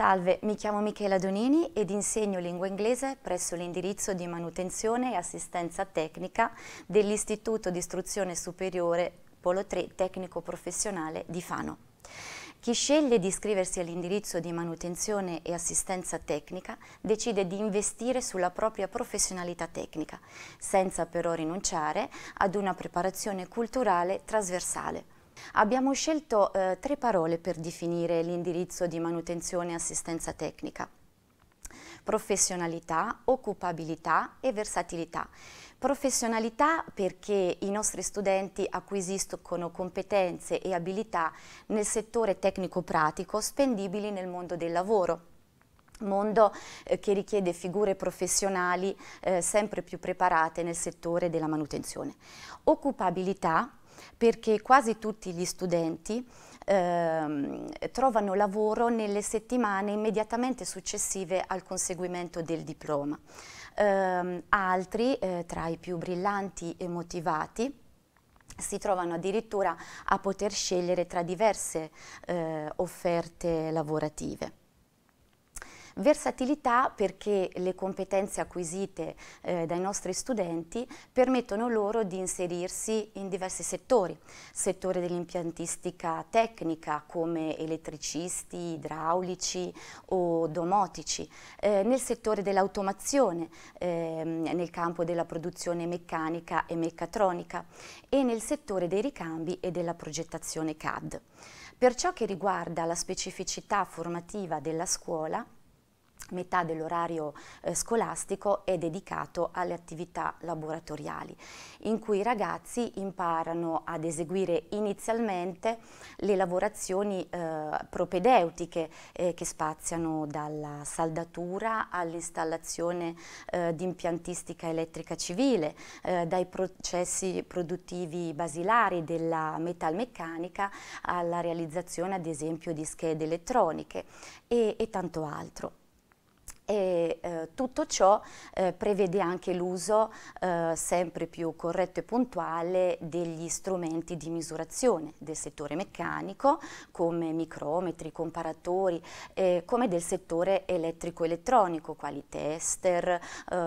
Salve, mi chiamo Michela Donini ed insegno lingua inglese presso l'indirizzo di manutenzione e assistenza tecnica dell'Istituto di Istruzione Superiore Polo 3 Tecnico Professionale di Fano. Chi sceglie di iscriversi all'indirizzo di manutenzione e assistenza tecnica decide di investire sulla propria professionalità tecnica, senza però rinunciare ad una preparazione culturale trasversale Abbiamo scelto eh, tre parole per definire l'indirizzo di manutenzione e assistenza tecnica. Professionalità, occupabilità e versatilità. Professionalità perché i nostri studenti acquisiscono competenze e abilità nel settore tecnico-pratico spendibili nel mondo del lavoro mondo eh, che richiede figure professionali eh, sempre più preparate nel settore della manutenzione. Occupabilità perché quasi tutti gli studenti eh, trovano lavoro nelle settimane immediatamente successive al conseguimento del diploma. Eh, altri, eh, tra i più brillanti e motivati, si trovano addirittura a poter scegliere tra diverse eh, offerte lavorative. Versatilità perché le competenze acquisite eh, dai nostri studenti permettono loro di inserirsi in diversi settori, settore dell'impiantistica tecnica come elettricisti, idraulici o domotici, eh, nel settore dell'automazione, eh, nel campo della produzione meccanica e meccatronica e nel settore dei ricambi e della progettazione CAD. Per ciò che riguarda la specificità formativa della scuola, metà dell'orario eh, scolastico è dedicato alle attività laboratoriali, in cui i ragazzi imparano ad eseguire inizialmente le lavorazioni eh, propedeutiche eh, che spaziano dalla saldatura all'installazione eh, di impiantistica elettrica civile, eh, dai processi produttivi basilari della metalmeccanica alla realizzazione ad esempio di schede elettroniche e, e tanto altro e eh, tutto ciò eh, prevede anche l'uso eh, sempre più corretto e puntuale degli strumenti di misurazione del settore meccanico come micrometri, comparatori, eh, come del settore elettrico-elettronico quali tester, eh,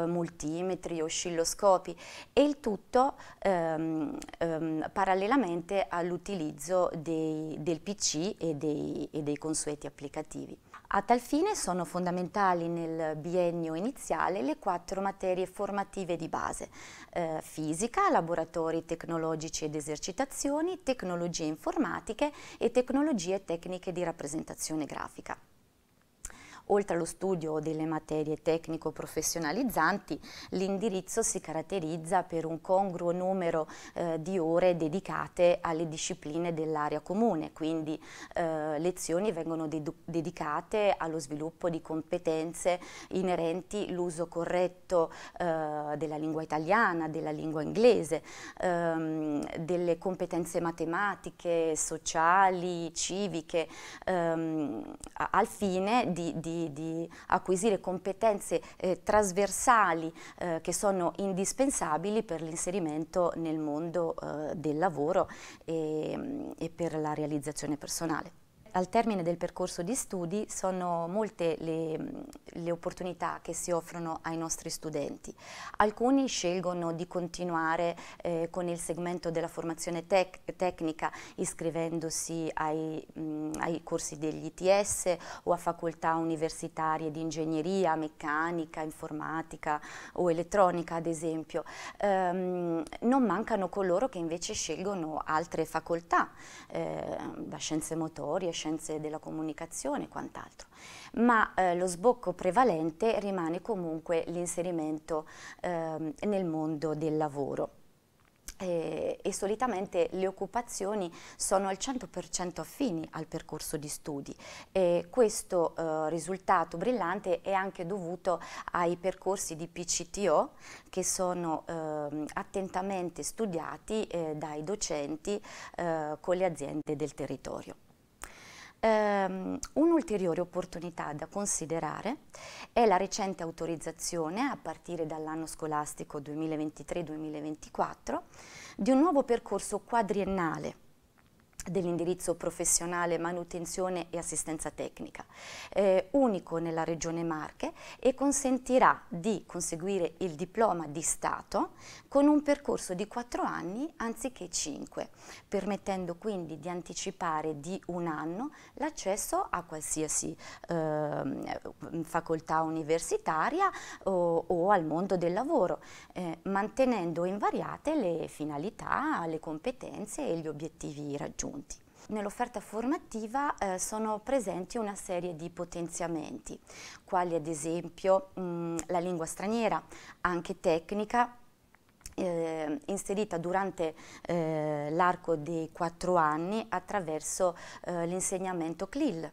multimetri, oscilloscopi e il tutto ehm, ehm, parallelamente all'utilizzo del PC e dei, e dei consueti applicativi. A tal fine sono fondamentali nel biennio iniziale le quattro materie formative di base, eh, fisica, laboratori tecnologici ed esercitazioni, tecnologie informatiche e tecnologie tecniche di rappresentazione grafica oltre allo studio delle materie tecnico-professionalizzanti, l'indirizzo si caratterizza per un congruo numero eh, di ore dedicate alle discipline dell'area comune, quindi eh, lezioni vengono dedicate allo sviluppo di competenze inerenti all'uso corretto eh, della lingua italiana, della lingua inglese, ehm, delle competenze matematiche, sociali, civiche, ehm, al fine di, di di, acquisire competenze eh, trasversali eh, che sono indispensabili per l'inserimento nel mondo eh, del lavoro e, e per la realizzazione personale. Al termine del percorso di studi sono molte le, le, opportunità che si offrono ai nostri studenti. Alcuni scelgono di continuare eh, con il segmento della formazione tec tecnica iscrivendosi ai, mh, mm, ai, corsi degli ITS o a facoltà universitarie di ingegneria, meccanica, informatica o elettronica ad esempio. Ehm, non mancano coloro che invece scelgono altre facoltà, eh, da scienze motorie, scienze della comunicazione e quant'altro, ma eh, lo sbocco prevalente rimane comunque l'inserimento eh, nel mondo del lavoro. E, e solitamente le occupazioni sono al 100% affini al percorso di studi. E questo eh, risultato brillante è anche dovuto ai percorsi di PCTO che sono eh, attentamente studiati eh, dai docenti eh, con le aziende del territorio. Um, Un'ulteriore opportunità da considerare è la recente autorizzazione, a partire dall'anno scolastico 2023-2024, di un nuovo percorso quadriennale dell'indirizzo professionale manutenzione e assistenza tecnica, eh, unico nella regione Marche e consentirà di conseguire il diploma di Stato con un percorso di 4 anni anziché 5, permettendo quindi di anticipare di un anno l'accesso a qualsiasi eh, facoltà universitaria o, o, al mondo del lavoro, eh, mantenendo invariate le finalità, le competenze e gli obiettivi raggiunti contenuti. Nell'offerta formativa eh, sono presenti una serie di potenziamenti, quali ad esempio mh, mm, la lingua straniera, anche tecnica, eh, inserita durante eh, l'arco dei quattro anni attraverso eh, l'insegnamento CLIL.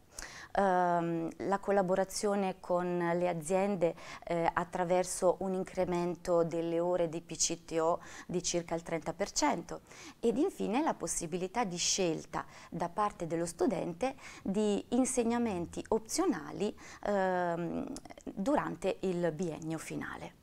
Ehm, la collaborazione con le aziende eh, attraverso un incremento delle ore di PCTO di circa il 30% ed infine la possibilità di scelta da parte dello studente di insegnamenti opzionali ehm, durante il biennio finale.